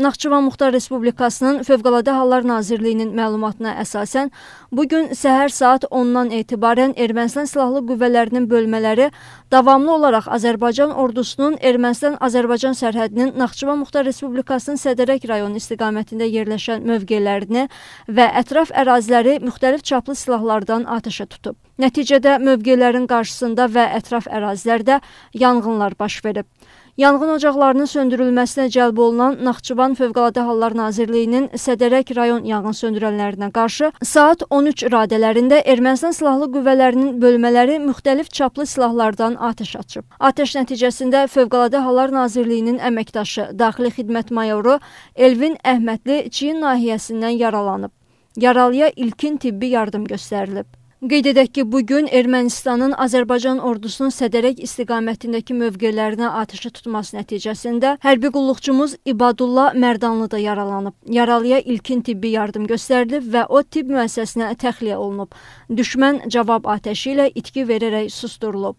Naxçıvan Muxtar Respublikasının Fövqəladə Hallar Nazirliyinin məlumatına əsasən bu gün səhər saat 10-dan etibarən Ermənistan silahlı qüvvələrinin bölmələri davamlı olaraq Azərbaycan ordusunun Ermənistan-Azərbaycan sərhədinin Naxçıvan Muxtar Respublikasının Sədərək rayonu istiqamətində yerləşən mövqelərini və ətraf əraziləri müxtəlif çaplı silahlardan atəşə tutub. Nəticədə mövqelərin qarşısında və ətraf ərazilərdə yanğınlar baş verib. Yanğın ocaqlarının söndürülməsinə cəlb olunan Naxçıvan Naxçıvan Fövqəladə Hallar Nazirliyinin Sədərək rayon yanğın söndürənlərinə qarşı saat 13 radələrində Ermənistan silahlı qüvvələrinin bölmələri müxtəlif çaplı silahlardan atəş açıb. Atəş nəticəsində Fövqəladə Hallar Nazirliyinin əməkdaşı, Daxili Xidmət mayoru Elvin Əhmədli Çiyin nahiyəsindən yaralanıb. Yaralıya ilkin tibbi yardım göstərilib. Qeyd edək ki, bugün Ermənistanın Azərbaycan ordusunun sədərək istiqamətindəki mövqelərinə atışı tutması nəticəsində hərbi qulluqçumuz İbadullah Mərdanlı da yaralanıb. Yaralıya ilkin tibbi yardım göstərilib və o tibb müəssisəsinə təxliyə olunub. Düşmən cavab atəşi ilə itki verərək susdurulub.